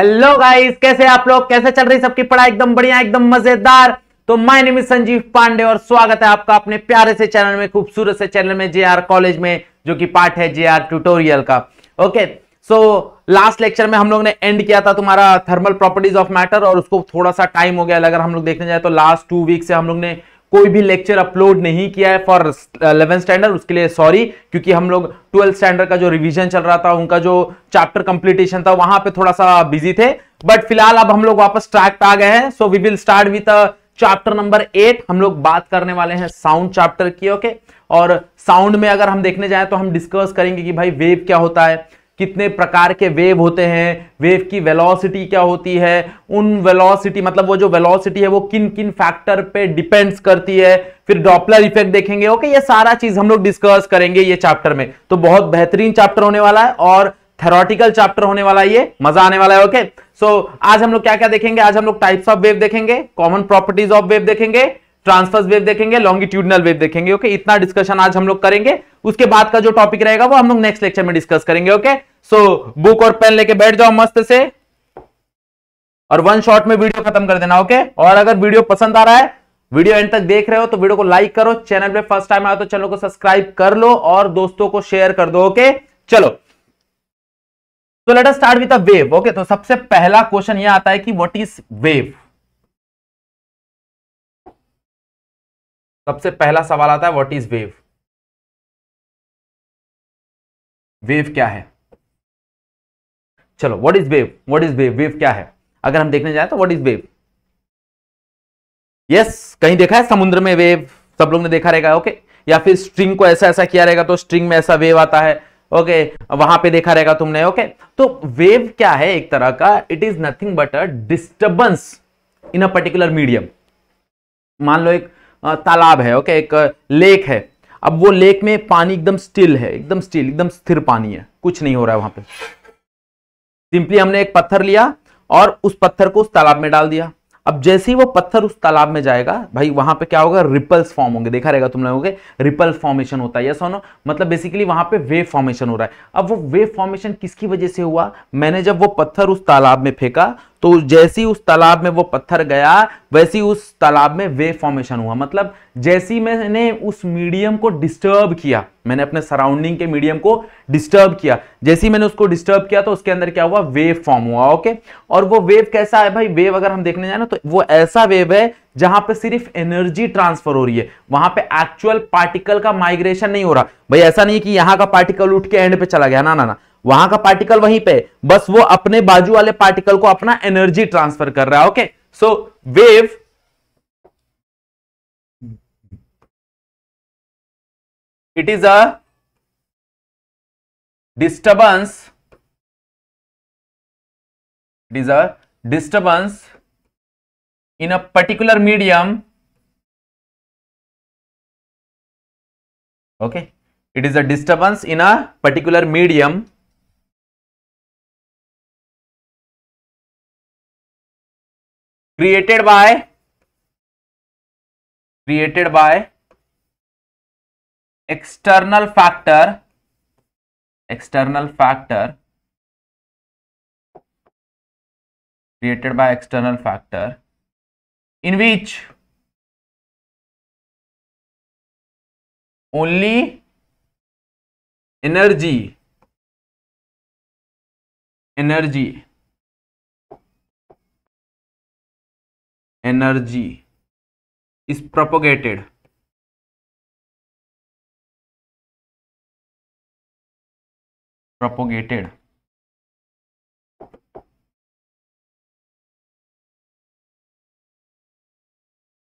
Hello guys कैसे आप लोग कैसे चल रही सबकी पढ़ाई एकदम बढ़िया एकदम मजेदार तो my name is Sanjeev Pandey और स्वागत है आपका अपने प्यारे से चैनल में खूबसूरत से चैनल में जेआर कॉलेज में जो कि पार्ट है जेआर ट्यूटोरियल का ओके सो लास्ट लेक्चर में हम लोग ने एंड किया था तुम्हारा थर्मल प्रॉपर्टीज ऑफ मैटर और उसको थोड़ा सा टाइम हो गया अगर हम लोग देखने जाए तो लास्ट टू वीक से हम लोग ने कोई भी लेक्चर अपलोड नहीं किया है फॉर इलेवन स्टैंडर्ड उसके लिए सॉरी क्योंकि हम लोग ट्वेल्थ स्टैंडर्ड का जो रिवीजन चल रहा था उनका जो चैप्टर कंप्लीटेशन था वहां पे थोड़ा सा बिजी थे बट फिलहाल अब हम लोग वापस ट्रैक पे आ गए हैं so we will start with chapter number eight हम लोग बात करने वाले हैं साउंड चैप्टर की ओके okay? और साउंड में अगर हम देखने जाए तो हम डिस्कस करेंगे कि भाई वेव क्या होता है कितने प्रकार के वेव होते हैं वेव की वेलोसिटी क्या होती है उन वेलोसिटी मतलब वो जो वेलोसिटी है वो किन किन फैक्टर पे डिपेंड्स करती है फिर डॉपलर इफेक्ट देखेंगे ओके ये सारा चीज हम लोग डिस्कस करेंगे ये चैप्टर में तो बहुत बेहतरीन चैप्टर होने वाला है और थेरोटिकल चैप्टर होने वाला है ये मजा आने वाला है ओके सो so, आज हम लोग क्या क्या देखेंगे आज हम लोग टाइप्स ऑफ वेव देखेंगे कॉमन प्रॉपर्टीज ऑफ वेव देखेंगे ट्रांसफर्स वेव देखेंगे लॉन्गिट्यूडनल वेव देखेंगे ओके इतना डिस्कशन आज हम लोग करेंगे उसके बाद का जो टॉपिक रहेगा वो हम लोग नेक्स्ट लेक्चर में डिस्कस करेंगे ओके सो बुक और पेन लेके बैठ जाओ मस्त से और वन शॉट में वीडियो खत्म कर देना ओके और अगर वीडियो पसंद आ रहा है वीडियो एंड तक देख रहे हो तो वीडियो को लाइक करो चैनल पे फर्स्ट टाइम आया तो चैनल को सब्सक्राइब कर लो और दोस्तों को शेयर कर दो ओके चलो तो let us start with a wave okay तो सबसे पहला क्वेश्चन ये आता है कि व्हाट इज वेव सबसे पहला सवाल आता है व्हाट इज वेव वेव क्या है चलो what is wave what is wave wave क्या है अगर हम देखने जाए तो व्हाट इज वेव यस कहीं देखा है समुद्र में वेव सब लोग ने देखा रहेगा ओके या फिर स्ट्रिंग को ऐसा ऐसा किया रहेगा तो स्ट्रिंग में ऐसा वेव आता है ओके वहां पे देखा रहेगा तुमने ओके तो वेव क्या है एक तरह का it is nothing but a disturbance in a particular medium मान लो एक तालाब है ओके एक लेक है अब वो लेक में पानी एकदम स्टिल है एकदम स्टिल एकदम स्थिर पानी है कुछ नहीं हो रहा है वहां पे सिंपली हमने एक पत्थर लिया और उस पत्थर को उस तालाब में डाल दिया अब जैसे ही वो पत्थर उस तालाब में जाएगा भाई वहां पे क्या होगा रिपल्स फॉर्म होंगे देखा रहेगा तुम लोगों के रिपल फॉर्मेशन होता है यस नो मतलब बेसिकली वहां पे वेव फॉर्मेशन हो रहा है अब वो वेव फॉर्मेशन किसकी वजह से हुआ मैंने जब वो पत्थर उस तालाब में फेंका तो जैसी उस तालाब में वो पत्थर गया वैसी उस तालाब में वेव फॉर्मेशन हुआ मतलब जैसी मैंने उस मीडियम को डिस्टर्ब किया मैंने अपने सराउंडिंग के मीडियम को डिस्टर्ब किया जैसी मैंने उसको डिस्टर्ब किया तो उसके अंदर क्या हुआ वेव फॉर्म हुआ ओके और वो वेव कैसा है भाई वेव अगर हम देखने जाए ना तो वो ऐसा वेव है जहां पे सिर्फ एनर्जी ट्रांसफर हो रही है वहां पे एक्चुअल पार्टिकल का माइग्रेशन नहीं हो रहा भाई ऐसा नहीं कि यहाँ का पार्टिकल उठ के एंड पे चला गया ना ना ना वहां का पार्टिकल वहीं पे बस वो अपने बाजू वाले पार्टिकल को अपना एनर्जी ट्रांसफर कर रहा है okay so wave it is a disturbance it is a disturbance in a particular medium okay it is a disturbance in a particular medium created by created by external factor external factor created by external factor in which only energy energy energy is propagated propagated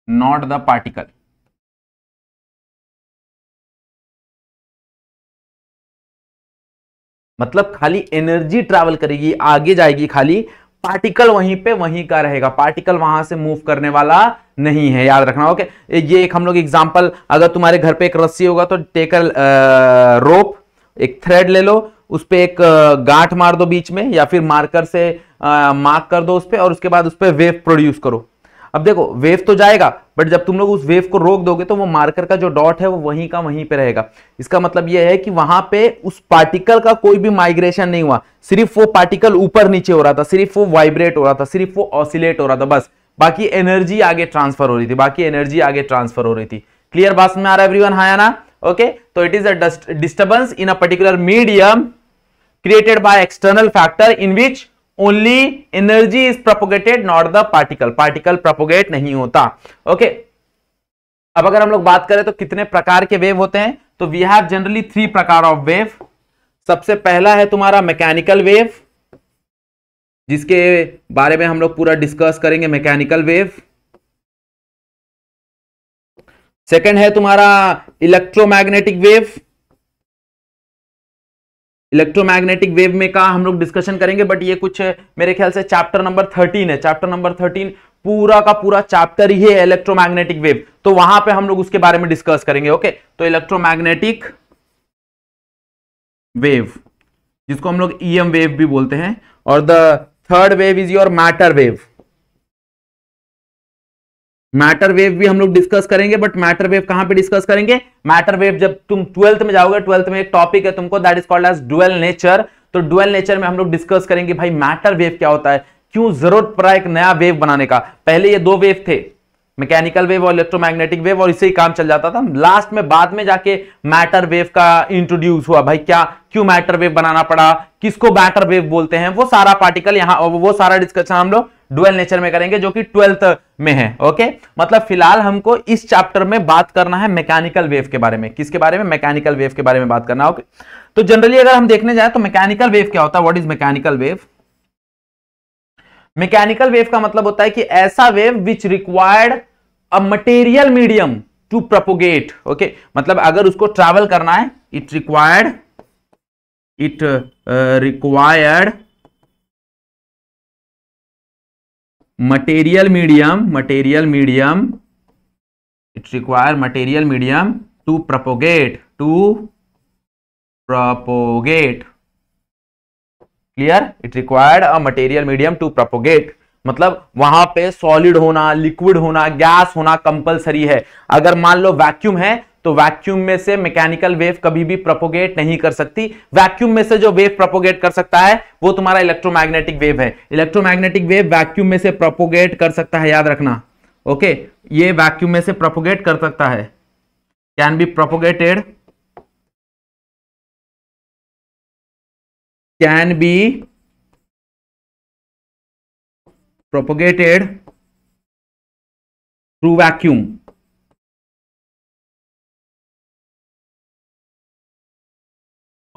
not the particle मतलब खाली energy travel करेगी आगे जाएगी खाली particle वहीं पे वहीं का रहेगा पार्टिकल वहां से मूव करने वाला नहीं है याद रखना ओके ये एक हम लोग एग्जाम्पल अगर तुम्हारे घर पे एक रस्सी होगा तो टेकर रोप एक थ्रेड ले लो उस पर एक गांठ मार दो बीच में या फिर मार्कर से मार्क कर दो उस पर और उसके बाद उस पर वेव प्रोड्यूस करो अब देखो वेव तो जाएगा बट जब तुम लोग उस वेव को रोक दोगे तो वो मार्कर का जो डॉट है वो वहीं का वहीं पे रहेगा इसका मतलब ये है कि वहां पे उस पार्टिकल का कोई भी माइग्रेशन नहीं हुआ सिर्फ वो पार्टिकल ऊपर नीचे हो रहा था सिर्फ वो वाइब्रेट हो रहा था सिर्फ वो ऑसिलेट हो रहा था बस बाकी एनर्जी आगे ट्रांसफर हो रही थी बाकी एनर्जी आगे ट्रांसफर हो रही थी क्लियर बात में आ रहा है एवरीवन हाँ ना ओके तो it is a disturbance in a particular medium created by external factor in which only energy is propagated not the particle particle propagate नहीं होता ओके okay. अब अगर हम लोग बात करें तो कितने प्रकार के वेव होते हैं तो वी हैव जनरली थ्री प्रकार ऑफ वेव सबसे पहला है तुम्हारा मैकेनिकल वेव जिसके बारे में हम लोग पूरा डिस्कस करेंगे मैकेनिकल वेव सेकंड है तुम्हारा इलेक्ट्रोमैग्नेटिक वेव इलेक्ट्रोमैग्नेटिक वेव में का हम लोग डिस्कशन करेंगे बट ये कुछ मेरे ख्याल से चैप्टर नंबर थर्टीन है चैप्टर नंबर थर्टीन पूरा का पूरा चैप्टर ही है इलेक्ट्रोमैग्नेटिक वेव तो वहां पे हम लोग उसके बारे में डिस्कस करेंगे ओके तो इलेक्ट्रोमैग्नेटिक वेव जिसको हम लोग ईएम e वेव भी बोलते हैं और the third wave is your matter wave matter wave भी हम लोग डिस्कस करेंगे बट मैटर वेव कहां पे डिस्कस करेंगे मैटर वेव जब तुम ट्वेल्थ में जाओगे ट्वेल्थ में एक टॉपिक है तुमको that is called as dual nature तो डुअल नेचर में हम लोग डिस्कस करेंगे भाई मैटर वेव क्या होता है क्यों जरूरत पड़ा एक नया वेव बनाने का पहले ये दो वेव थे मैकेनिकल वेव और इलेक्ट्रोमैग्नेटिक वेव और इसे ही काम चल जाता था लास्ट में बाद में जाके मैटर वेव का इंट्रोड्यूस हुआ भाई क्या क्यों मैटर वेव बनाना पड़ा किसको मैटर वेव बोलते हैं वो सारा पार्टिकल यहाँ वो सारा डिस्कशन हम लोग डुअल नेचर में करेंगे जो कि ट्वेल्थ में है ओके मतलब फिलहाल हमको इस चैप्टर में बात करना है मैकेनिकल वेव के बारे में किसके बारे में मैकेनिकल वेव के बारे में बात करना ओके तो जनरली अगर हम देखने जाए तो मैकेनिकल वेव क्या होता है what is mechanical wave mechanical wave का मतलब होता है कि ऐसा wave which required a material medium to propagate okay मतलब अगर उसको ट्रैवल करना है it required it required material medium material medium it's require material medium to propagate to propagate clear it required a material medium to propagate मतलब वहां पे solid होना liquid होना गैस होना कंपलसरी है अगर मान लो वैक्यूम है तो वैक्यूम में से मैकेनिकल वेव कभी भी प्रोपोगेट नहीं कर सकती वैक्यूम में से जो वेव प्रोपोगेट कर सकता है वो तुम्हारा इलेक्ट्रोमैग्नेटिक वेव है इलेक्ट्रोमैग्नेटिक वेव वैक्यूम में से प्रोपोगेट कर सकता है याद रखना ओके ये वैक्यूम में से प्रोपोगेट कर सकता है can be propagated can be propagated through vacuum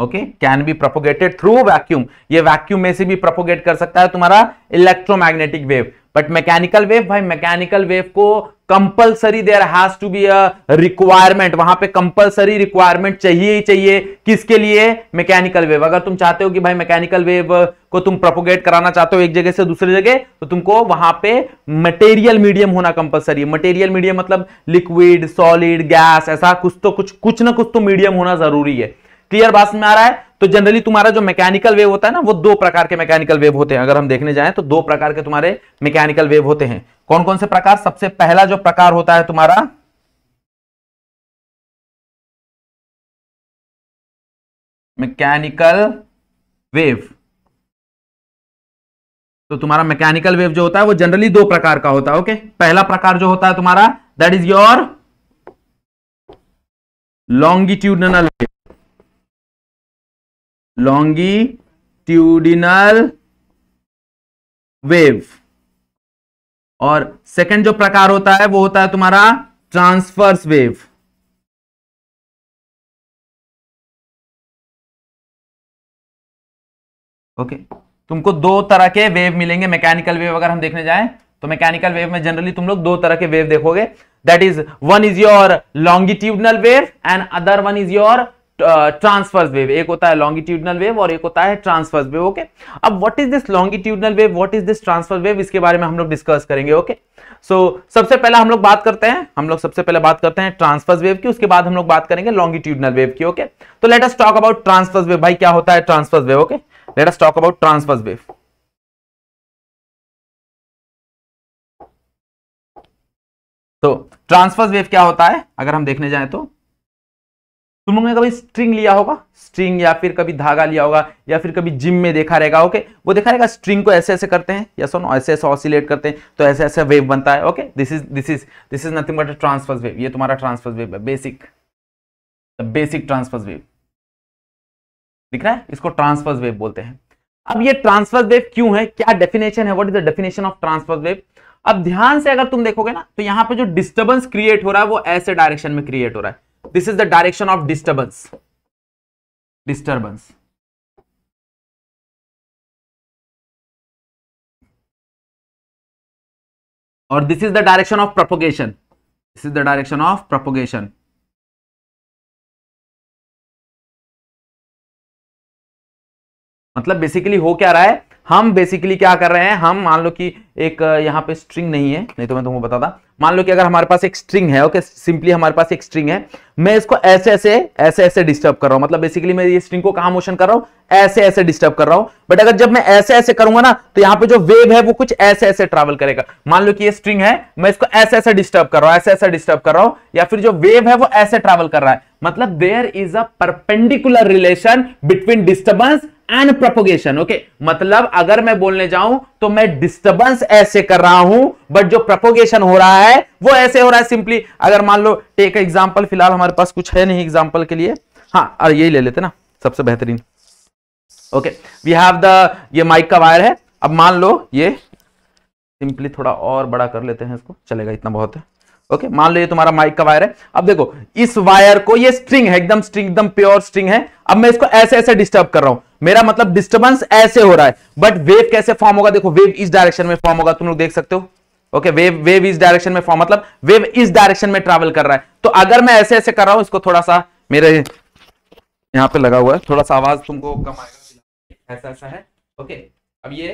okay can be propagated through vacuum ये वैक्यूम में से भी प्रोपोगेट कर सकता है तुम्हारा electromagnetic wave but mechanical wave भाई मैकेनिकल वेव को compulsory there has to be a requirement वहां पे कंपलसरी रिक्वायरमेंट चाहिए ही चाहिए किसके लिए मैकेनिकल वेव अगर तुम चाहते हो कि भाई मैकेनिकल वेव को तुम प्रोपोगेट कराना चाहते हो एक जगह से दूसरी जगह तो तुमको वहां पे मटेरियल मीडियम होना कंपलसरी है मटेरियल मीडियम मतलब लिक्विड सॉलिड गैस ऐसा कुछ तो कुछ कुछ ना कुछ तो मीडियम होना जरूरी है क्लियर बात में आ रहा है तो जनरली तुम्हारा जो मैकेनिकल वेव होता है ना वो दो प्रकार के मैकेनिकल वेव होते हैं अगर हम देखने जाए तो दो प्रकार के तुम्हारे मैकेनिकल वेव होते हैं कौन कौन से प्रकार सबसे पहला जो प्रकार होता है तुम्हारा मैकेनिकल वेव तो तुम्हारा मैकेनिकल वेव जो होता है वो जनरली दो प्रकार का होता है ओके पहला प्रकार जो होता है तुम्हारा that is your longitudinal wave ट्यूडिनल वेव और सेकंड जो प्रकार होता है वो होता है तुम्हारा ट्रांसफर्स वेव ओके तुमको दो तरह के वेव मिलेंगे मैकेनिकल वेव अगर हम देखने जाएं तो मैकेनिकल वेव में जनरली तुम लोग दो तरह के वेव देखोगे that is one is your longitudinal wave and other one is your transverse wave एक होता है लॉन्गिट्यूडनल वेव और एक होता है ट्रांसफर्स वेव ओके अब what is this longitudinal wave what is this transfer wave इसके बारे में हम लोग डिस्कस करेंगे ओके सो सबसे पहले हम लोग बात करते हैं हम लोग सबसे पहले बात करते हैं ट्रांसफर्स वेव की उसके बाद हम लोग बात करेंगे लॉन्गिट्यूडनल वेव की ओके तो let us talk about transverse wave भाई क्या होता है transverse wave okay let us talk about transverse wave तो ट्रांसफर्स वेव क्या होता है अगर हम देखने जाए तो तुम लोगों ने कभी स्ट्रिंग लिया होगा स्ट्रिंग या फिर कभी धागा लिया होगा या फिर कभी जिम में देखा रहेगा ओके वो देखा रहेगा स्ट्रिंग को ऐसे ऐसे करते हैं या सोनो ऐसे ऐसे ऑसिलेट करते हैं तो ऐसे ऐसे वेव बनता है okay this is this is this is nothing but transverse wave ये तुम्हारा ट्रांसफर्स वेव है बेसिक बेसिक ट्रांसफर्स वेव दिख रहा है इसको ट्रांसफर्स वेव बोलते हैं अब ये ट्रांसफर्स वेव क्यों है क्या डेफिनेशन है what is the definition of transverse wave अब ध्यान से अगर तुम देखोगे ना तो यहाँ पे जो डिस्टर्बेंस क्रिएट हो रहा है वो ऐसे डायरेक्शन में क्रिएट हो रहा है this is the direction of disturbance disturbance or this is the direction of propagation this is the direction of propagation मतलब बेसिकली हो क्या रहा है हम बेसिकली क्या कर रहे हैं हम मान लो कि एक यहाँ पे स्ट्रिंग नहीं है नहीं तो मैं तुमको बताता मान लो कि अगर हमारे पास एक स्ट्रिंग है ओके सिंपली हमारे पास एक स्ट्रिंग है मैं इसको ऐसे ऐसे ऐसे ऐसे डिस्टर्ब कर रहा हूं मतलब बेसिकली मैं ये स्ट्रिंग को कहा मोशन कर रहा हूं ऐसे ऐसे डिस्टर्ब कर रहा हूं बट अगर जब मैं ऐसे ऐसे करूंगा ना तो यहाँ पे जो वेव है वो कुछ ऐसे ऐसे ट्रेवल करेगा मान लो कि ये स्ट्रिंग है मैं इसको ऐसे ऐसे डिस्टर्ब कर रहा हूं ऐसे ऐसे डिस्टर्ब कर रहा हूं या फिर जो वेव है वो ऐसे ट्रेवल कर रहा है मतलब there is a perpendicular relation between disturbance and propagation okay मतलब अगर मैं बोलने जाऊं तो मैं डिस्टर्बेंस ऐसे कर रहा हूं बट जो प्रपोगेशन हो रहा है वो ऐसे हो रहा है सिंपली अगर मान लो टेक एग्जाम्पल फिलहाल हमारे पास कुछ है नहीं एग्जाम्पल के लिए हाँ और यही ले लेते ना सबसे बेहतरीन ओके वी हैव द ये माइक का वायर है अब मान लो ये सिंपली थोड़ा और बड़ा कर लेते हैं इसको चलेगा इतना बहुत है ओके मान लो ये तुम्हारा माइक का वायर है अब देखो इस वायर को ये स्ट्रिंग है एकदम स्ट्रिंग एकदम प्योर स्ट्रिंग है अब मैं इसको ऐसे ऐसे डिस्टर्ब कर रहा हूं मेरा मतलब डिस्टर्बेंस ऐसे हो रहा है बट वेव कैसे फॉर्म होगा देखो वेव इस डायरेक्शन में फॉर्म होगा तुम लोग देख सकते हो ओके वेव वेव इस डायरेक्शन में फॉर्म मतलब वेव इस डायरेक्शन में ट्रेवल कर रहा है तो अगर मैं ऐसे ऐसे कर रहा हूं इसको थोड़ा सा मेरे यहां पे लगा हुआ है थोड़ा सा आवाज तुमको कम आएगा ऐसा ऐसा है ओके अब ये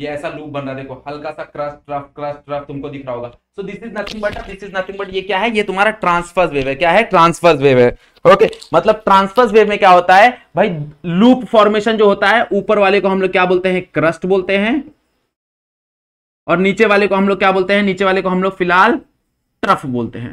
ये ऐसा लूप बन रहा देखो हल्का सा क्रश ट्रफ क्रश ट्रफ तुमको दिख रहा होगा so this is nothing but this is nothing but ये क्या है ये तुम्हारा ट्रांसफर्स वेव है क्या है ट्रांसफर्स वेव है ओके okay. मतलब ट्रांसफर्स वेव में क्या होता है भाई लूप फॉर्मेशन जो होता है ऊपर वाले को हम लोग क्या बोलते हैं क्रस्ट बोलते हैं और नीचे वाले को हम लोग क्या बोलते हैं नीचे वाले को हम लोग फिलहाल ट्रफ बोलते हैं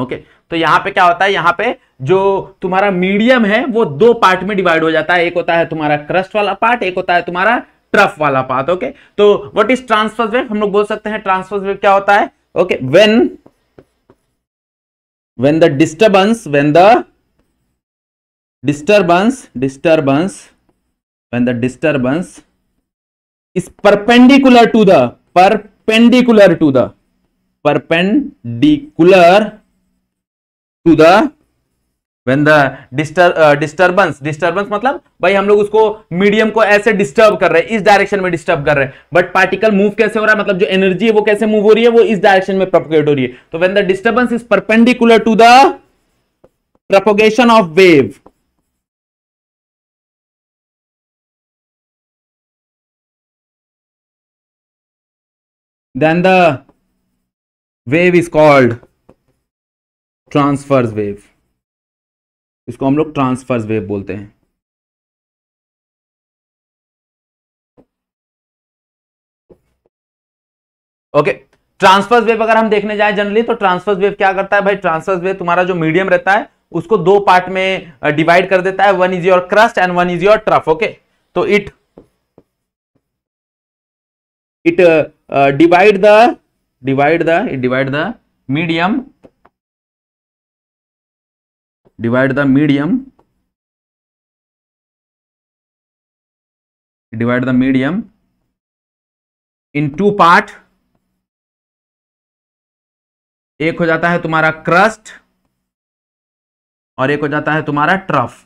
ओके okay. तो यहां पे क्या होता है यहां पे जो तुम्हारा मीडियम है वो दो पार्ट में डिवाइड हो जाता है एक होता है तुम्हारा क्रस्ट वाला पार्ट एक होता है तुम्हारा ट्रफ वाला पाथ ओके तो वट इज ट्रांसफर्स वेव हम लोग बोल सकते हैं ट्रांसफर्स वेव क्या होता है okay when when the disturbance when the disturbance disturbance when the disturbance is perpendicular to the perpendicular to the perpendicular to the when the disturbance disturbance मतलब भाई हम लोग उसको मीडियम को ऐसे डिस्टर्ब कर रहे हैं इस डायरेक्शन में डिस्टर्ब कर रहे हैं बट पार्टिकल मूव कैसे हो रहा है मतलब जो एनर्जी है वो कैसे मूव हो रही है वो इस डायरेक्शन में प्रोपोगेट हो रही है तो when the disturbance is perpendicular to the propagation of wave then the wave is called transverse wave इसको हम लोग ट्रांसफर्स वेव बोलते हैं ओके ट्रांसफर्स वेव अगर हम देखने जाए जनरली तो ट्रांसफर्स वेव क्या करता है भाई ट्रांसफर्स वेव तुम्हारा जो मीडियम रहता है उसको दो पार्ट में डिवाइड कर देता है one is your crest and one is your trough okay तो it it divide the divide the it divide the medium divide the medium divide the medium in two part एक हो जाता है तुम्हारा क्रस्ट और एक हो जाता है तुम्हारा ट्रफ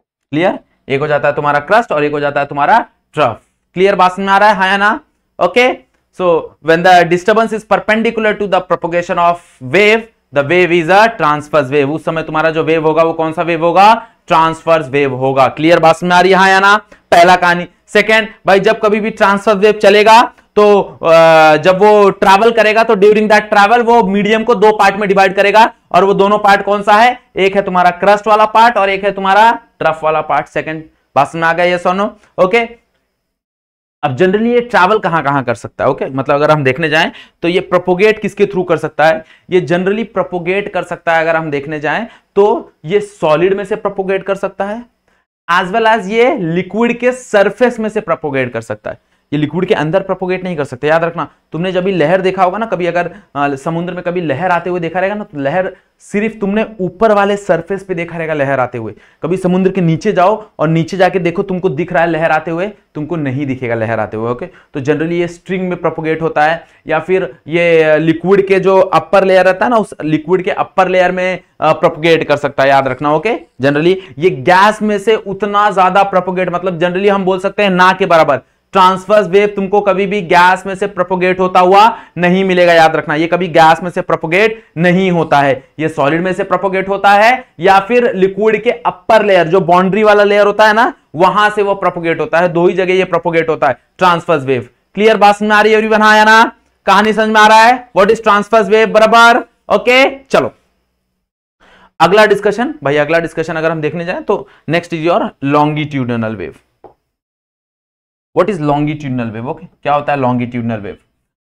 क्लियर एक हो जाता है तुम्हारा क्रस्ट और एक हो जाता है तुम्हारा ट्रफ क्लियर बात समझ आ रहा है, है हाँ ना okay So when the disturbance is perpendicular to the propagation of wave, the wave is a transverse wave. us samay tumhara jo wave hoga wo kaun sa wave होगा ट्रांसफर्स वेव होगा clear बात समझ आ रही है na pehla kahani second bhai jab kabhi bhi transverse wave chalega तो जब वो travel करेगा तो ड्यूरिंग दैट ट्रैवल वो मीडियम को दो पार्ट में डिवाइड करेगा और वो दोनों पार्ट कौन सा है एक है तुम्हारा क्रस्ट वाला पार्ट और एक है तुम्हारा ट्रफ वाला पार्ट सेकंड बात समझ आ गया ये सोनो ओके अब जनरली ये ट्रैवल कहाँ कहाँ कर सकता है ओके okay? मतलब अगर हम देखने जाएं तो ये प्रोपोगेट किसके थ्रू कर सकता है ये जनरली प्रोपोगेट कर सकता है अगर हम देखने जाएं तो ये सॉलिड में से प्रोपोगेट कर सकता है एज वेल एज ये लिक्विड के सरफेस में से प्रोपोगेट कर सकता है ये लिक्विड के अंदर प्रोपोगेट नहीं कर सकते याद रखना तुमने जब भी लहर देखा होगा ना कभी अगर समुद्र में कभी लहर आते हुए देखा रहेगा ना तो लहर सिर्फ तुमने ऊपर वाले सरफेस पे देखा रहेगा लहर आते हुए कभी समुद्र के नीचे जाओ और नीचे जाके देखो तुमको दिख रहा है लहर आते हुए तुमको नहीं दिखेगा लहर आते हुए ओके तो जनरली ये स्ट्रिंग में प्रोपोगेट होता है या फिर ये लिक्विड के जो अपर लेयर रहता है ना उस लिक्विड के अपर लेयर में प्रोपोगेट कर सकता है याद रखना ओके जनरली ये गैस में से उतना ज्यादा प्रोपोगेट मतलब जनरली हम बोल सकते हैं ना के बराबर ट्रांसफर्स वेव तुमको कभी भी गैस में से प्रोपोगेट होता हुआ नहीं मिलेगा याद रखना ये कभी गैस में से प्रोपोगेट नहीं होता है ये सॉलिड में से प्रोपोगेट होता है या फिर लिक्विड के अपर लेयर जो बाउंड्री वाला लेयर होता है ना वहां से वो प्रोपोगेट होता है दो ही जगह ये प्रोपोगेट होता है ट्रांसफर्स वेव क्लियर बात समझ में आ रही है एवरीवन हाँ या ना कहानी समझ में आ रहा है वॉट इज ट्रांसफर्स वेव बराबर ओके चलो अगला डिस्कशन भाई अगला डिस्कशन अगर हम देखने जाए तो next is your longitudinal wave what is longitudinal wave okay क्या होता है लॉन्गिट्यूडनल वेव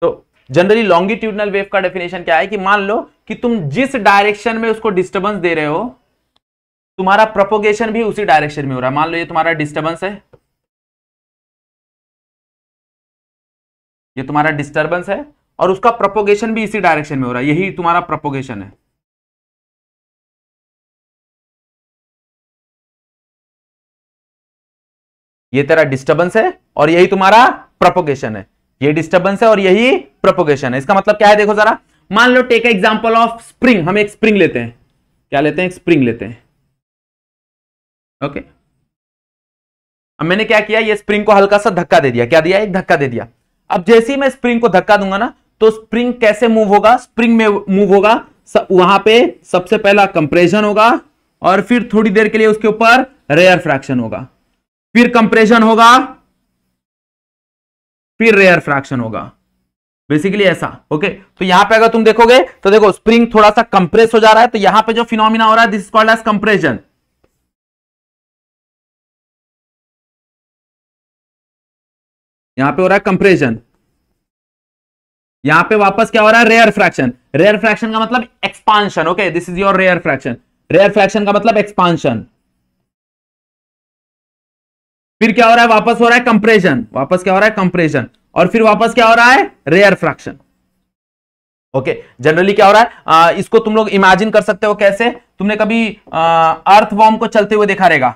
तो जनरली लॉन्गिट्यूडनल वेव का डेफिनेशन क्या है कि मान लो कि तुम जिस डायरेक्शन में उसको डिस्टर्बेंस दे रहे हो तुम्हारा प्रोपोगेशन भी उसी डायरेक्शन में हो रहा है मान लो ये तुम्हारा डिस्टर्बेंस है ये तुम्हारा डिस्टर्बेंस है और उसका प्रोपोगेशन भी इसी डायरेक्शन में हो रहा है यही तुम्हारा प्रोपोगेशन है ये तेरा डिस्टर्बेंस है और यही तुम्हारा प्रोपोगेशन है ये डिस्टर्बेंस है और यही प्रोपोगेशन है इसका मतलब क्या है देखो जरा मान लो टेक एग्जाम्पल ऑफ स्प्रिंग हम एक स्प्रिंग लेते हैं क्या लेते हैं स्प्रिंग लेते हैं ओके अब मैंने क्या किया ये स्प्रिंग को हल्का सा धक्का दे दिया क्या दिया एक धक्का दे दिया अब जैसे ही मैं स्प्रिंग को धक्का दूंगा ना तो स्प्रिंग कैसे मूव होगा स्प्रिंग में मूव होगा वहां पे सबसे पहला कंप्रेशन होगा और फिर थोड़ी देर के लिए उसके ऊपर रेयर फ्रैक्शन होगा फिर कंप्रेशन होगा फिर रेयर फ्रैक्शन होगा बेसिकली ऐसा ओके तो यहां पे अगर तुम देखोगे तो देखो स्प्रिंग थोड़ा सा कंप्रेस हो जा रहा है तो यहां पे जो फिनोमिना हो रहा है दिस कॉल्ड एज कंप्रेशन यहां पे हो रहा है कंप्रेशन यहां पे वापस क्या हो रहा है रेयर फ्रैक्शन रेयर फ्रैक्शन का मतलब expansion okay this is your rarefaction rarefaction का मतलब एक्सपांशन फिर क्या हो रहा है वापस हो रहा है कंप्रेशन वापस क्या हो रहा है कंप्रेशन और फिर वापस क्या हो रहा है रेयर फ्रैक्शन ओके जनरली क्या हो रहा है आ, इसको तुम लोग इमेजिन कर सकते हो कैसे तुमने कभी अर्थ वॉर्म को चलते हुए देखा रहेगा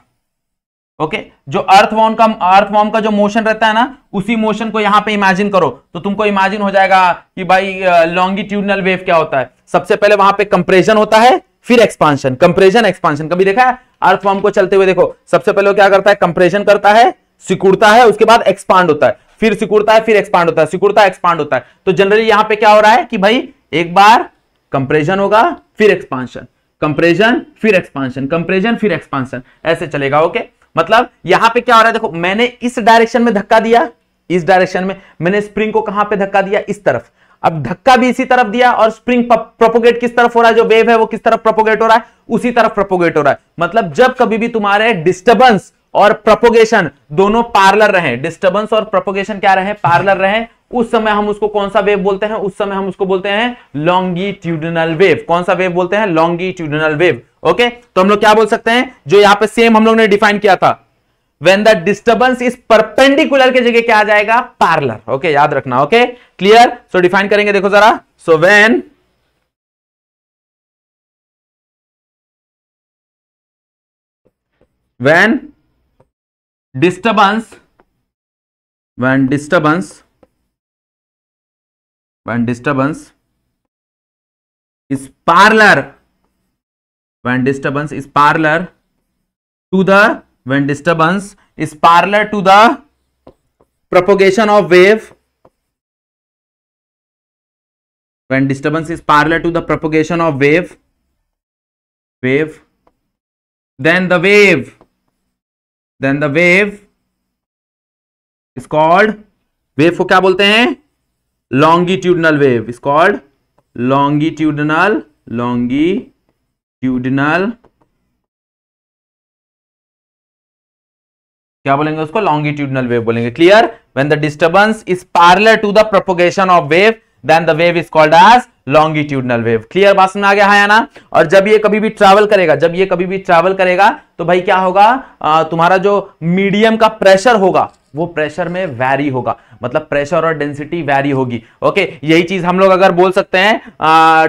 ओके okay? जो अर्थवॉर्म का अर्थवॉर्म का जो मोशन रहता है ना उसी मोशन को यहां पे इमेजिन करो तो तुमको इमेजिन हो जाएगा कि भाई लॉन्गिट्यूडनल वेव क्या होता है सबसे पहले वहां पे कंप्रेशन होता है फिर एक्सपांशन कंप्रेशन एक्सपांशन कभी देखा है अर्थ फॉर्म को चलते हुए देखो सबसे पहले क्या करता है कंप्रेशन करता है सिकुड़ता है उसके बाद एक्सपांड होता है फिर सिकुड़ता है फिर एक्सपांड होता है सिकुड़ता एक्सपांड होता है तो जनरली यहां पे क्या हो रहा है कि भाई एक बार कंप्रेशन होगा फिर एक्सपांशन कंप्रेशन फिर एक्सपांशन कंप्रेशन फिर एक्सपांशन ऐसे चलेगा ओके मतलब यहां पे क्या हो रहा है देखो मैंने इस डायरेक्शन में धक्का दिया इस डायरेक्शन में मैंने स्प्रिंग को कहां पे धक्का दिया इस तरफ अब धक्का भी इसी तरफ दिया और स्प्रिंग प्रोपोगेट किस तरफ हो रहा है जो वेव है वो किस तरफ प्रोपोगेट हो रहा है उसी तरफ प्रोपोगेट हो रहा है मतलब जब कभी भी तुम्हारे डिस्टर्बेंस और प्रोपोगेशन दोनों पार्लर रहे डिस्टर्बेंस और प्रोपोगेशन क्या रहे पार्लर रहे उस समय हम उसको कौन सा वेव बोलते हैं उस समय हम उसको बोलते हैं लॉन्गिट्यूडनल वेव कौन सा वेव बोलते हैं लॉन्गिट्यूडनल वेव ओके तो हम लोग क्या बोल सकते हैं जो यहाँ पे सेम हम लोग ने डिफाइन किया था when the disturbance is perpendicular के जगह क्या आ जाएगा पार्लर ओके याद रखना ओके क्लियर सो डिफाइन करेंगे देखो जरा so when when disturbance when disturbance when disturbance is parallel when disturbance is parallel to the when disturbance is parallel to the propagation of wave when disturbance is parallel to the propagation of wave wave then the wave then the wave is called wave को क्या बोलते हैं longitudinal wave is called longitudinal longitudinal क्या बोलेंगे उसको longitudinal wave बोलेंगे clear when the disturbance is parallel to the propagation of wave then the wave is called as longitudinal wave clear बात समझ आ गया है ना और जब ये कभी भी ट्रैवल करेगा जब ये कभी भी ट्रैवल करेगा तो भाई क्या होगा आ, तुम्हारा जो मीडियम का प्रेशर होगा वो प्रेशर में वैरी होगा मतलब प्रेशर और डेंसिटी वैरी होगी ओके यही चीज हम लोग अगर बोल सकते हैं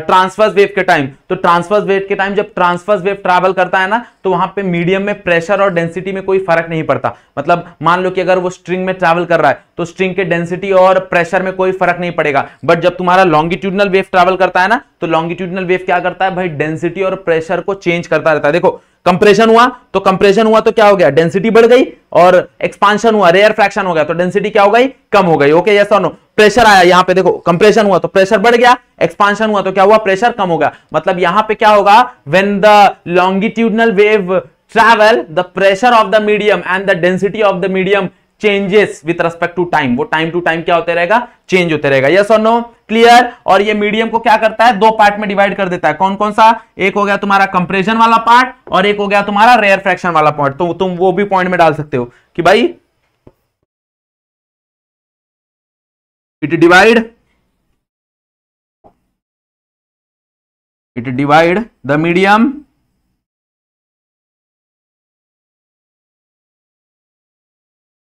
ट्रांसफर्स वेव के टाइम तो ट्रांसफर्स वेव के टाइम जब ट्रांसफर्स वेव ट्रैवल करता है ना तो वहां पे मीडियम में प्रेशर और डेंसिटी में कोई फर्क नहीं पड़ता मतलब मान लो कि अगर वो स्ट्रिंग में ट्रैवल कर रहा है तो स्ट्रिंग के डेंसिटी और प्रेशर में कोई फर्क नहीं पड़ेगा बट जब तुम्हारा लॉन्गिट्यूडनल वेव ट्रैवल ट्रेवल करता है ना तो लॉन्गिट्यूडनल वेव क्या करता है भाई डेंसिटी और प्रेशर को चेंज करता रहता है देखो कंप्रेशन हुआ तो कंप्रेशन हुआ तो क्या हो गया डेंसिटी बढ़ गई और एक्सपांशन हुआ रेयर फ्रैक्शन हो गया तो डेंसिटी क्या हो गई कम हो गई ओके यस और नो प्रेशर आया यहां पे देखो कंप्रेशन हुआ तो प्रेशर बढ़ गया एक्सपांशन हुआ तो क्या हुआ प्रेशर कम हो गया मतलब यहां पे क्या होगा when the longitudinal wave travel the pressure of the medium and the density of the medium changes with respect to time वो टाइम टू टाइम क्या होते रहेगा चेंज होते रहेगा यस और नो क्लियर और ये मीडियम को क्या करता है दो पार्ट में डिवाइड कर देता है कौन कौन सा एक हो गया तुम्हारा कंप्रेशन वाला पार्ट और एक हो गया तुम्हारा रेयर फ्रैक्शन वाला पॉइंट तो तुम वो भी पॉइंट में डाल सकते हो कि भाई it divide it divide the medium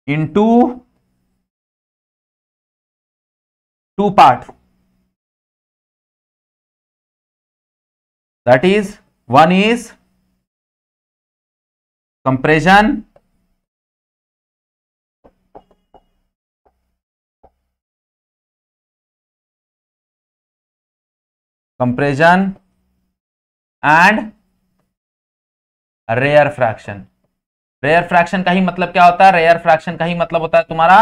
into two part that is one is compression compression and rare fraction rarefaction का ही मतलब क्या होता है रेयर फ्रैक्शन का ही मतलब होता है तुम्हारा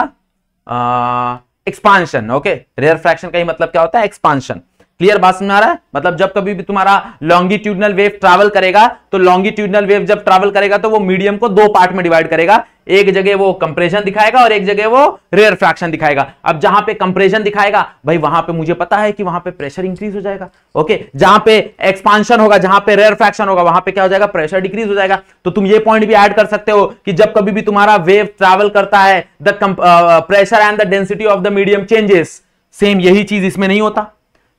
एक्सपांशन ओके रेयर फ्रैक्शन का ही मतलब क्या होता है एक्सपांशन क्लियर बात समझ आ रहा है मतलब जब कभी भी तुम्हारा लॉन्गिट्यूडनल वेव ट्रैवल करेगा तो लॉन्गिट्यूडनल वेव जब ट्रैवल करेगा तो वो मीडियम को दो पार्ट में डिवाइड करेगा एक जगह वो कंप्रेशन दिखाएगा और एक जगह वो रेयर फ्रैक्शन दिखाएगा अब जहां पे कंप्रेशन दिखाएगा भाई वहां पे मुझे पता है कि वहां पे प्रेशर इंक्रीज हो जाएगा ओके जहां पे एक्सपांशन होगा जहां पे रेयर फ्रैक्शन होगा वहां पे क्या हो जाएगा प्रेशर डिक्रीज हो जाएगा तो तुम ये पॉइंट भी ऐड कर सकते हो कि जब कभी भी तुम्हारा वेव ट्रैवल करता है the pressure and the density of the medium changes same यही चीज इसमें नहीं होता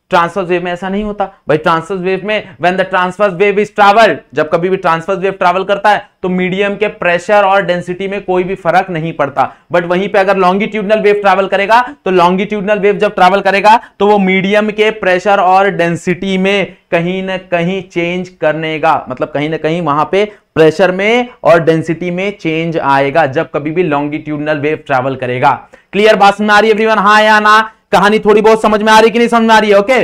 ट्रांसफर्स वेव में ऐसा नहीं होता भाई ट्रांसफर्स वेव में when the transverse wave is travel जब कभी भी ट्रांसफर्स वेव ट्रैवल करता है तो मीडियम के प्रेशर और डेंसिटी में कोई भी फर्क नहीं पड़ता बट वहीं पे अगर लॉन्गिट्यूडनल वेव ट्रैवल करेगा तो लॉन्गिट्यूडनल वेव जब ट्रैवल करेगा तो वो मीडियम के प्रेशर और डेंसिटी में कहीं ना कहीं चेंज करनेगा मतलब कहीं ना कहीं वहां पे प्रेशर में और डेंसिटी में चेंज आएगा जब कभी भी लॉन्गिट्यूडनल वेव ट्रैवल करेगा क्लियर बात आ रही एवरीवन हाँ या ना कहानी थोड़ी बहुत समझ में आ रही कि नहीं समझ में आ रही है ओके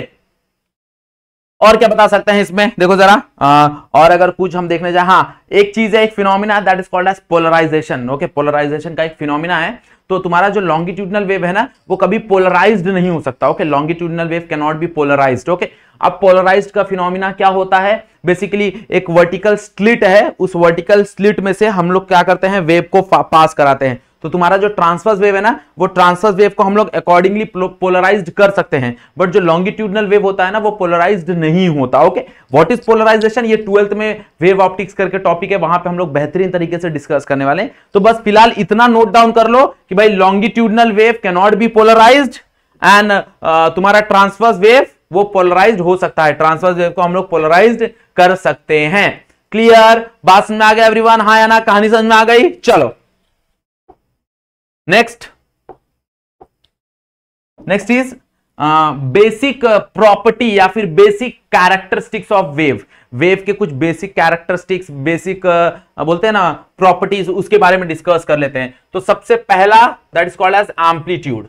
और क्या बता सकते हैं इसमें देखो जरा आ, और अगर कुछ हम देखने जाए हाँ एक चीज है एक phenomena that is called as polarization okay polarization का एक फिनोमिना है तो तुम्हारा जो लॉन्गिट्यूडनल वेव है ना वो कभी पोलराइज्ड नहीं हो सकता okay longitudinal wave can not be polarized okay अब पोलराइज्ड का फिनोमिना क्या होता है बेसिकली एक वर्टिकल स्लिट है उस वर्टिकल स्लिट में से हम लोग क्या करते हैं वेव को पास कराते हैं तो तुम्हारा जो ट्रांसफर्स वेव है ना वो ट्रांसफर्स वेव को हम लोग अकॉर्डिंगली पोलराइज कर सकते हैं बट जो लॉन्गिट्यूडनल वेव होता है ना वो पोलराइज नहीं होता ओके व्हाट इज पोलराइजेशन ये ट्वेल्थ में वेव ऑप्टिक्स करके टॉपिक है वहां पे हम लोग बेहतरीन तरीके से डिस्कस करने वाले हैं तो बस फिलहाल इतना नोट डाउन कर लो कि भाई longitudinal wave cannot be polarize and तुम्हारा ट्रांसफर्स वेव वो पोलराइज हो सकता है ट्रांसफर्स वेव को हम लोग पोलराइज कर सकते हैं क्लियर बात समझ में आ गया एवरीवन हाँ या ना कहानी समझ में आ गई चलो next next is basic property या फिर basic characteristics of wave wave के कुछ बेसिक कैरेक्टरिस्टिक्स बेसिक बोलते हैं ना प्रॉपर्टीज उसके बारे में डिस्कस कर लेते हैं तो सबसे पहला that is called as amplitude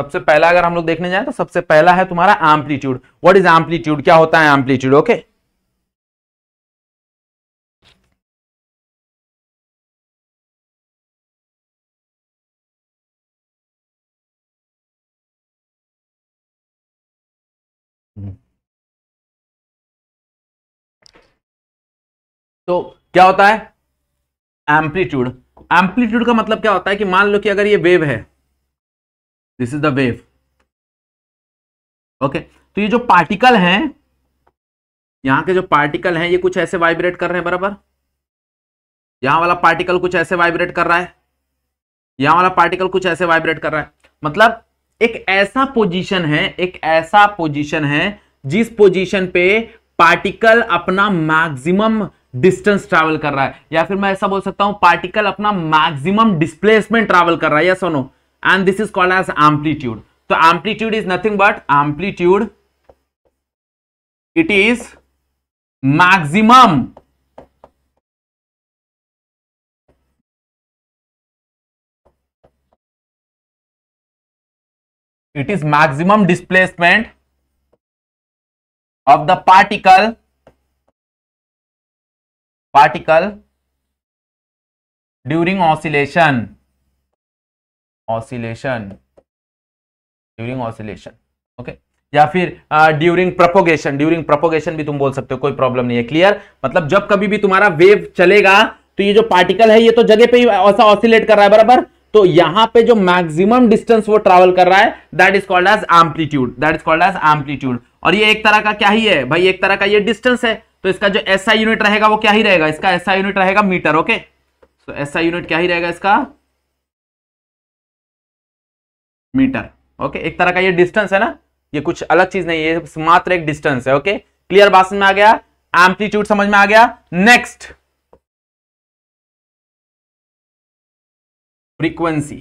सबसे पहला अगर हम लोग देखने जाए तो सबसे पहला है तुम्हारा एम्पलीट्यूड व्हाट इज एम्पलीट्यूड क्या होता है एम्पलीट्यूड ओके okay? तो क्या होता है एम्पलीट्यूड एम्पलीट्यूड का मतलब क्या होता है कि मान लो कि अगर ये वेव है this is the wave okay तो ये जो पार्टिकल हैं यहां के जो पार्टिकल हैं ये कुछ ऐसे वाइब्रेट कर रहे हैं बराबर यहां वाला पार्टिकल कुछ ऐसे वाइब्रेट कर रहा है यहां वाला पार्टिकल कुछ ऐसे वाइब्रेट कर रहा है मतलब एक ऐसा पोजीशन है एक ऐसा पोजीशन है जिस पोजीशन पे पार्टिकल अपना मैक्सिमम डिस्टेंस ट्रैवल कर रहा है या फिर मैं ऐसा बोल सकता हूं पार्टिकल अपना मैक्सिमम डिस्प्लेसमेंट ट्रैवल कर रहा है या और and this is called as amplitude तो amplitude is nothing but amplitude it is maximum it is maximum displacement of the particle particle during oscillation oscillation during oscillation okay या फिर during propagation during propagation भी तुम बोल सकते हो कोई problem नहीं है क्लियर मतलब जब कभी भी तुम्हारा वेव चलेगा तो ये जो पार्टिकल है ये तो जगह पे ही ऐसा ऑसिलेट कर रहा है बराबर तो यहां पे जो मैक्सिमम डिस्टेंस वो ट्रैवल कर रहा है that is called as amplitude that is called as amplitude और ये एक तरह का क्या ही है भाई एक तरह का ये डिस्टेंस है तो इसका जो एस SI यूनिट रहेगा वो क्या ही रहेगा इसका एस SI यूनिट रहेगा मीटर ओके तो एस यूनिट क्या ही रहेगा इसका मीटर ओके एक तरह का ये डिस्टेंस है ना ये कुछ अलग चीज नहीं है मात्र एक डिस्टेंस है ओके क्लियर बात समझ में आ गया एम्पलीट्यूड समझ में आ गया next frequency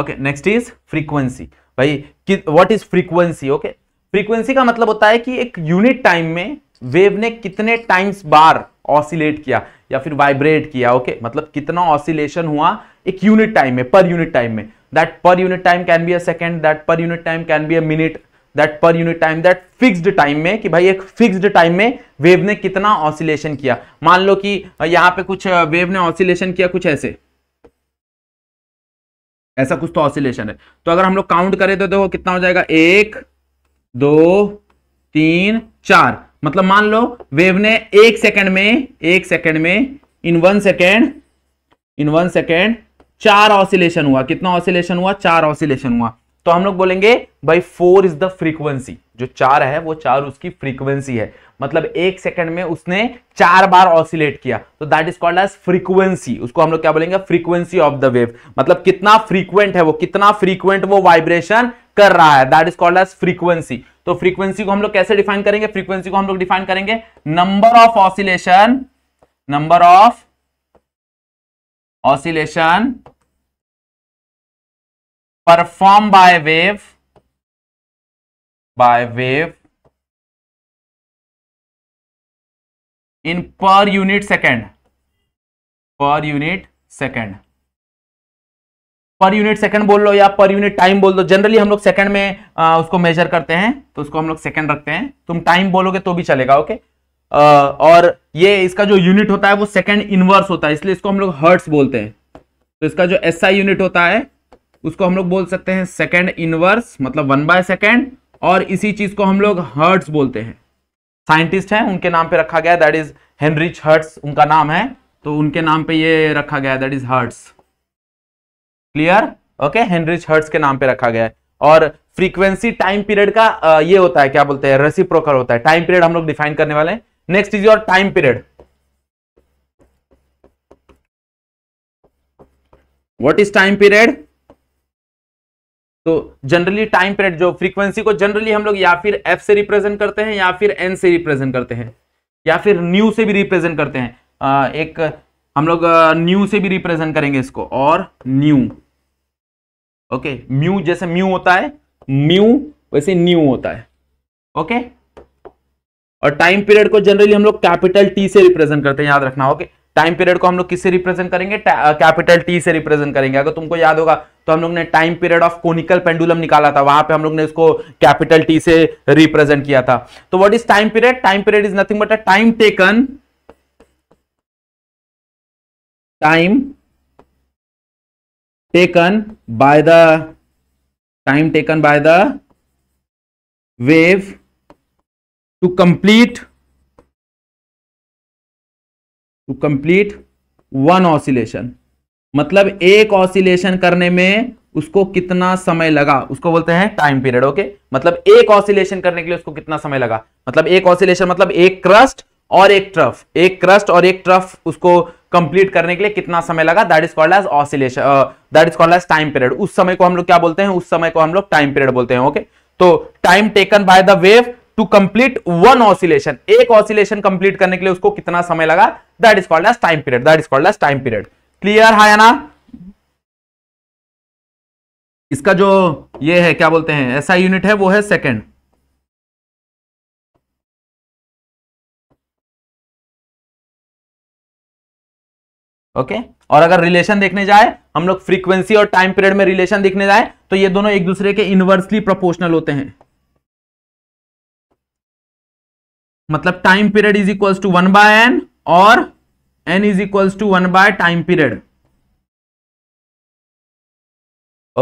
okay next is frequency भाई what is frequency okay frequency का मतलब होता है कि एक यूनिट टाइम में वेव ने कितने टाइम्स बार ऑसिलेट किया या फिर वाइब्रेट किया ओके okay? मतलब कितना ऑसिलेशन हुआ एक यूनिट टाइम में पर यूनिट टाइम में that per unit time can be a second that per unit time can be a minute that per unit time that fixed time में कि भाई एक फिक्स्ड टाइम में wave ने कितना oscillation किया मान लो कि यहाँ पे कुछ वेव ने ऑसिलेशन किया कुछ ऐसे ऐसा कुछ तो ऑसिलेशन है तो अगर हम लोग काउंट करें तो देखो कितना हो जाएगा एक दो तीन चार मतलब मान लो वेव ने एक सेकंड में एक सेकंड में in one second in one second चार ऑसिलेशन हुआ कितना ऑसिलेशन हुआ चार ऑसिलेशन हुआ तो हम लोग बोलेंगे भाई फोर इज द फ्रीक्वेंसी जो चार है वो चार उसकी फ्रीक्वेंसी है मतलब एक सेकंड में उसने चार बार ऑसिलेट किया तो that is called as frequency उसको हम लोग क्या बोलेंगे फ्रीक्वेंसी ऑफ द वेव मतलब कितना फ्रीक्वेंट है वो कितना फ्रीक्वेंट वो वाइब्रेशन कर रहा है that is called as frequency तो फ्रीक्वेंसी को हम लोग कैसे डिफाइन करेंगे फ्रीक्वेंसी को हम लोग डिफाइन करेंगे number of oscillation number of oscillation perform by wave by wave in per unit second per unit second per unit second बोल लो या पर यूनिट टाइम बोल दो जनरली हम लोग सेकंड में आ, उसको मेजर करते हैं तो उसको हम लोग सेकंड रखते हैं तुम टाइम बोलोगे तो भी चलेगा ओके आ, और ये इसका जो यूनिट होता है वो सेकंड इनवर्स होता है इसलिए इसको हम लोग हर्ट्स बोलते हैं तो इसका जो एस SI यूनिट होता है उसको हम लोग बोल सकते हैं सेकेंड इनवर्स मतलब वन बाय सेकेंड और इसी चीज को हम लोग हर्ट्स बोलते हैं साइंटिस्ट हैं उनके नाम पे रखा गया दैट इज हेनरिच हर्ट्स उनका नाम है तो उनके नाम पे ये रखा गया that is hertz clear okay Heinrich Hertz के नाम पे रखा गया है और फ्रीक्वेंसी टाइम पीरियड का ये होता है क्या बोलते हैं प्रोकर होता है टाइम पीरियड हम लोग डिफाइन करने वाले हैं next is your time period what is time period तो जनरली टाइम पीरियड जो फ्रीक्वेंसी को जनरली हम लोग या फिर एफ से रिप्रेजेंट करते हैं या फिर एन से रिप्रेजेंट करते हैं या फिर न्यू से भी रिप्रेजेंट करते हैं आ, एक हम लोग न्यू से भी रिप्रेजेंट करेंगे इसको और न्यू ओके म्यू जैसे म्यू होता है म्यू वैसे न्यू होता है ओके और टाइम पीरियड को जनरली हम लोग कैपिटल टी से रिप्रेजेंट करते हैं याद रखना ओके टाइम पीरियड को हम लोग किससे रिप्रेजेंट करेंगे कैपिटल टी से रिप्रेजेंट करेंगे अगर तुमको याद होगा तो हम लोग ने time period of conical pendulum निकाला था वहां पे हम लोग ने इसको कैपिटल टी से रिप्रेजेंट किया था तो what is time period time period is nothing but a time taken time taken by the time taken by the wave to complete to complete one oscillation मतलब एक ऑसिलेशन करने में उसको कितना समय लगा उसको बोलते हैं टाइम पीरियड ओके मतलब एक ऑसिलेशन करने के लिए उसको कितना समय लगा मतलब एक ऑसिलेशन मतलब एक क्रस्ट और एक ट्रफ एक क्रस्ट और एक ट्रफ उसको कंप्लीट करने के लिए कितना समय लगा that is called as oscillation that is called as time period उस समय को हम लोग क्या बोलते हैं उस समय को हम लोग टाइम पीरियड बोलते हैं ओके तो time taken by the wave to complete one oscillation एक ऑसिलेशन कंप्लीट करने के लिए उसको कितना समय लगा that is called as time period that is called as time period clear है ना इसका जो ये है क्या बोलते हैं ऐसा यूनिट है वो है सेकेंड ओके और अगर रिलेशन देखने जाए हम लोग फ्रीक्वेंसी और टाइम पीरियड में रिलेशन देखने जाए तो ये दोनों एक दूसरे के इनवर्सली प्रोपोर्शनल होते हैं मतलब time period is equals to one by N और N is equals to one by time period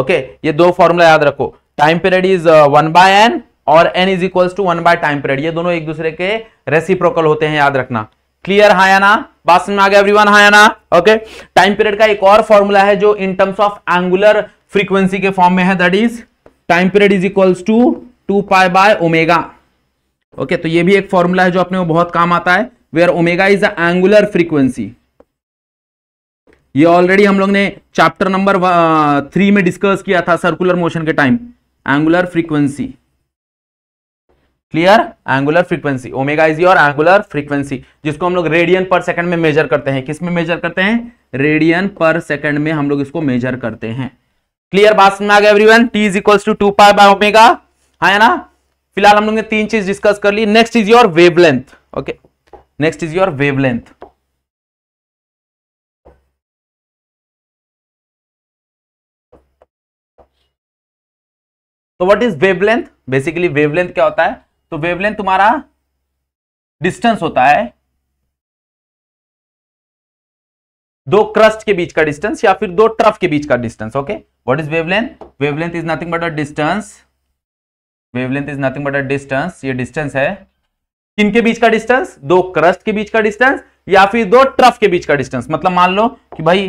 okay ये दो फॉर्मूला याद रखो time period is one by N और N is equals to one by time period ये दोनों एक दूसरे के रेसिप्रोकल होते हैं याद रखना क्लियर हायाना बात समझ में आ गया एवरीवन हायाना ओके टाइम पीरियड का एक और फॉर्मूला है जो in terms of angular frequency के फॉर्म में है that is time period is equals to two pi by omega okay तो ये भी एक फॉर्मूला है जो अपने बहुत काम आता है where omega is angular frequency ये ऑलरेडी हम लोग ने चैप्टर नंबर थ्री में डिस्कस किया था सर्कुलर मोशन के time angular frequency clear angular frequency omega is your angular frequency जिसको हम लोग रेडियन पर सेकंड में मेजर करते हैं किस में मेजर करते हैं रेडियन पर सेकंड में हम लोग इसको मेजर करते हैं क्लियर बात समझ आ गया everyone T is equals to two pi by omega है ना फिलहाल हम लोग ने तीन चीज डिस्कस कर ली next is your wave okay next is your wavelength तो what is wavelength basically wavelength क्या होता है तो वेवलेंथ तुम्हारा डिस्टेंस होता है दो क्रस्ट के बीच का डिस्टेंस या फिर दो ट्रफ के बीच का distance okay what is wavelength wavelength is nothing but a distance wavelength is nothing but a distance ये डिस्टेंस है किन के बीच का डिस्टेंस दो क्रस्ट के बीच का डिस्टेंस या फिर दो ट्रफ के बीच का डिस्टेंस मतलब मान लो कि भाई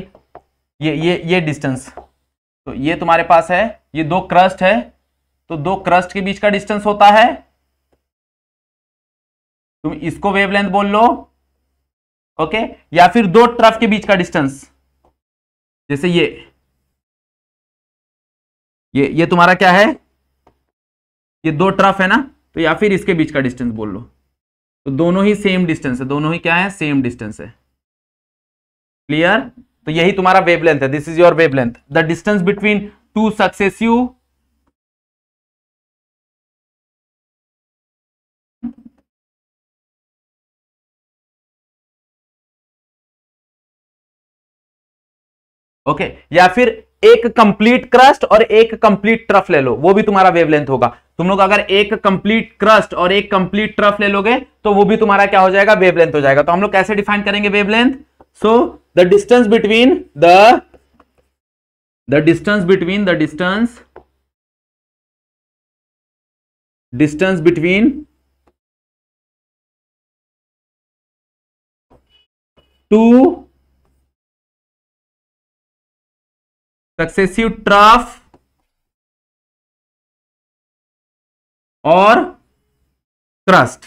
ये ये ये डिस्टेंस तो ये तुम्हारे पास है ये दो क्रस्ट है तो दो क्रस्ट के बीच का डिस्टेंस होता है तुम इसको वेवलेंथ बोल लो ओके या फिर दो ट्रफ के बीच का डिस्टेंस जैसे ये ये ये तुम्हारा क्या है ये दो ट्रफ है ना तो या फिर इसके बीच का डिस्टेंस बोल लो तो दोनों ही सेम डिस्टेंस है दोनों ही क्या है सेम डिस्टेंस है क्लियर तो यही तुम्हारा वेवलेंथ है this is your wavelength the distance between two successive okay या फिर एक कंप्लीट क्रस्ट और एक कंप्लीट ट्रफ ले लो वो भी तुम्हारा वेवलेंथ होगा तुम लोग अगर एक कंप्लीट क्रस्ट और एक कंप्लीट ट्रफ ले लोगे तो वो भी तुम्हारा क्या हो जाएगा वेवलेंथ हो जाएगा तो हम लोग कैसे डिफाइन करेंगे wavelength so the distance between the the distance between the distance distance between two successive trough और crest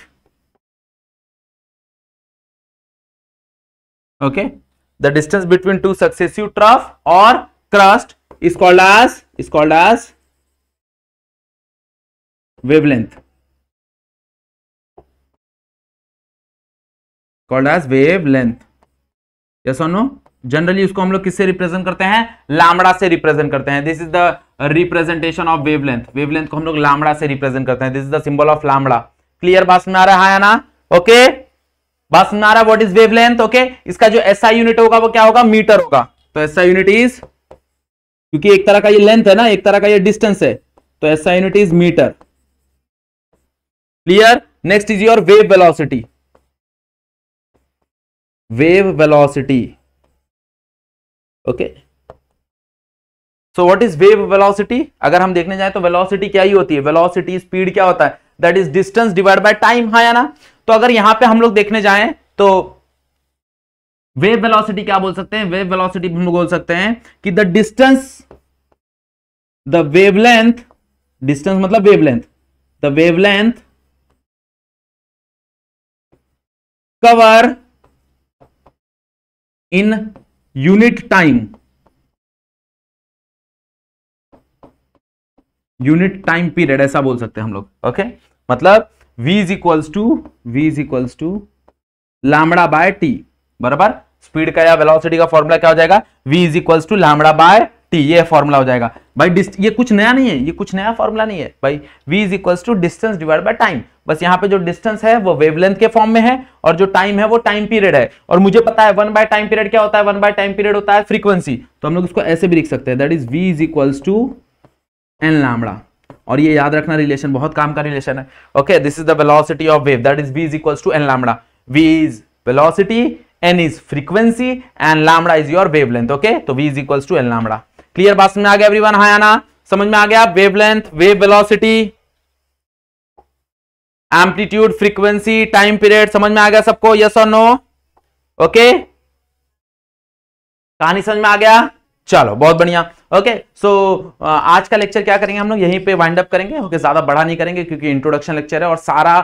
okay the distance between two successive trough और crest is called as is called as wavelength called as wavelength yes or no generally उसको हम लोग किससे represent करते हैं lambda से represent करते हैं this is the representation of wavelength wavelength को हम लोग लामड़ा से रिप्रेजेंट करते हैं this is the symbol of lambda clear बात समझ आ रहा है ना ओके बात समझ आ रहा है वॉट इज वेवलेंथ ओके इसका जो एसआई SI यूनिट होगा वो क्या होगा मीटर होगा तो एसआई यूनिट इज क्योंकि एक तरह का ये लेंथ है ना एक तरह का ये डिस्टेंस है तो SI unit is meter clear next is your wave velocity wave velocity okay so what is wave velocity अगर हम देखने जाए तो वेलोसिटी क्या ही होती है वेलोसिटी स्पीड क्या होता है that is distance divide by time हाँ या ना तो अगर यहां पे हम लोग देखने जाए तो वेव वेलोसिटी क्या बोल सकते हैं वेव वेलोसिटी हम बोल सकते हैं कि the distance the wavelength distance मतलब wavelength the wavelength cover in unit time unit time period ऐसा बोल सकते हैं हम लोग ओके okay? मतलब v is equals to V is equals to lambda by T बराबर स्पीड का या वेलोसिटी का फॉर्मूला क्या हो जाएगा v is equals to lambda by T ये फॉर्मूला हो जाएगा भाई ये कुछ नया नहीं है ये कुछ नया फॉर्मूला नहीं है भाई v is equal to distance divide by time बस यहाँ पे जो डिस्टेंस है वो वेवलेंथ के फॉर्म में है और जो टाइम है वो टाइम पीरियड है और मुझे पता है वन बाय टाइम पीरियड क्या होता है वन बाय टाइम पीरियड होता है फ्रीक्वेंसी तो हम लोग उसको ऐसे भी लिख सकते हैं that is V is equals to N lambda और ये याद रखना रिलेशन बहुत काम का रिलेशन है okay this is the velocity of wave that is V is equals to N lambda V is velocity N is frequency and lambda is your wavelength okay तो V is equals to N lambda clear बात समझ में आ गया everyone हाँ आना समझ में आ गया wavelength wave velocity amplitude frequency time period समझ में आ गया सबको यस और नो ओके कहानी समझ में आ गया चलो बहुत बढ़िया ओके सो आज का लेक्चर क्या करेंगे हम लोग यहीं पे वाइंड अप करेंगे ओके okay, ज्यादा बड़ा नहीं करेंगे क्योंकि इंट्रोडक्शन लेक्चर है और सारा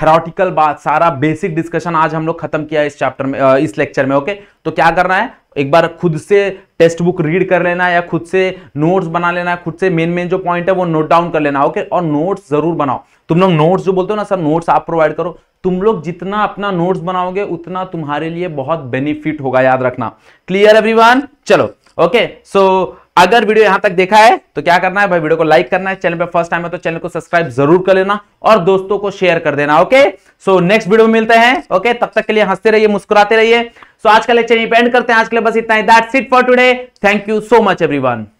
थेरोटिकल बात सारा बेसिक डिस्कशन आज हम लोग खत्म किया इस चैप्टर में इस लेक्चर में ओके तो क्या करना है एक बार खुद से टेक्स्ट बुक रीड कर लेना या खुद से नोट्स बना लेना खुद से मेन मेन जो पॉइंट है वो नोट डाउन कर लेना ओके और नोट्स जरूर बनाओ तुम लोग नोट्स जो बोलते हो ना सर नोट्स आप प्रोवाइड करो तुम लोग जितना अपना नोट्स बनाओगे उतना तुम्हारे लिए बहुत बेनिफिट होगा याद रखना क्लियर एवरीवन चलो ओके सो अगर वीडियो यहां तक देखा है तो क्या करना है भाई वीडियो को लाइक करना है चैनल पे फर्स्ट टाइम है तो चैनल को सब्सक्राइब जरूर कर लेना और दोस्तों को शेयर कर देना ओके सो नेक्स्ट वीडियो में मिलते हैं ओके तब तक के लिए हंसते रहिए मुस्कुराते रहिए सो आज का लेक्चर यहीं एंड करते हैं आज के लिए बस इतना ही that's it for today thank you so much everyone